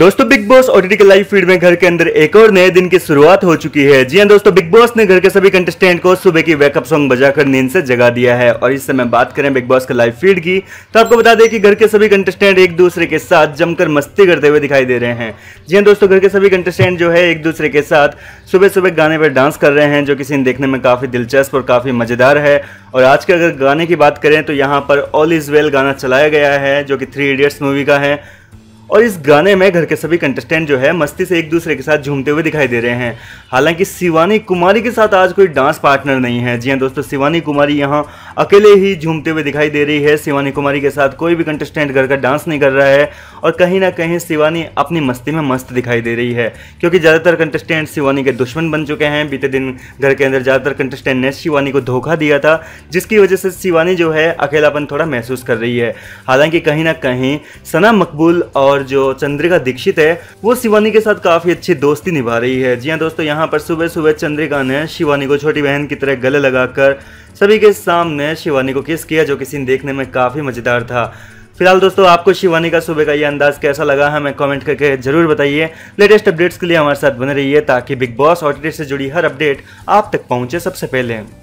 दोस्तों Bigg Boss OTT के live feed में घर के अंदर एक और नए दिन की शुरुआत हो चुकी है जी हाँ दोस्तों बिग बॉस ने घर के सभी कंटेस्टेंट को सुबह की वेकअप सॉन्ग बजाकर नींद से जगा दिया है और इस समय बात करें बिग बॉस के लाइव फीड की तो आपको बता दें कि घर के सभी कंटेस्टेंट एक दूसरे के साथ जमकर मस्ती करते हुए दिखाई दे रहे हैं जी हाँ दोस्तों घर के सभी कंटेस्टेंट जो है एक दूसरे के साथ सुबह सुबह गाने पर डांस कर रहे हैं जो कि सीन देखने में काफ़ी दिलचस्प और काफ़ी मज़ेदार है और आज के अगर गाने की बात करें तो यहाँ पर ऑल इज़ वेल गाना चलाया गया है जो कि थ्री इडियट्स मूवी का है और इस गाने में घर के सभी कंटेस्टेंट जो है मस्ती से एक दूसरे के साथ झूमते हुए दिखाई दे रहे हैं हालांकि शिवानी कुमारी के साथ आज कोई डांस पार्टनर नहीं है जी हाँ दोस्तों शिवानी कुमारी यहाँ अकेले ही झूमते हुए दिखाई दे रही है शिवानी कुमारी के साथ कोई भी कंटेस्टेंट घर का डांस नहीं कर रहा है और कहीं ना कहीं शिवानी अपनी मस्ती में मस्त दिखाई दे रही है क्योंकि ज़्यादातर कंटेस्टेंट शिवानी के दुश्मन बन चुके हैं बीते दिन घर के अंदर ज़्यादातर कंटेस्टेंट ने शिवानी को धोखा दिया था जिसकी वजह से शिवानी जो है अकेलापन थोड़ा महसूस कर रही है हालांकि कहीं ना कहीं सना मकबूल और और जो चंद्रिका दीक्षित है वो शिवानी के साथ काफ़ी अच्छी दोस्ती निभा रही है जी हाँ दोस्तों यहाँ पर सुबह सुबह चंद्रिका ने शिवानी को छोटी बहन की तरह गले लगाकर सभी के सामने शिवानी को किस किया जो कि सीन देखने में काफ़ी मज़ेदार था फिलहाल दोस्तों आपको शिवानी का सुबह का ये अंदाज कैसा लगा हमें कमेंट करके जरूर बताइए लेटेस्ट अपडेट्स के लिए हमारे साथ बने रहिए ताकि बिग बॉस और से जुड़ी हर अपडेट आप तक पहुंचे सबसे पहले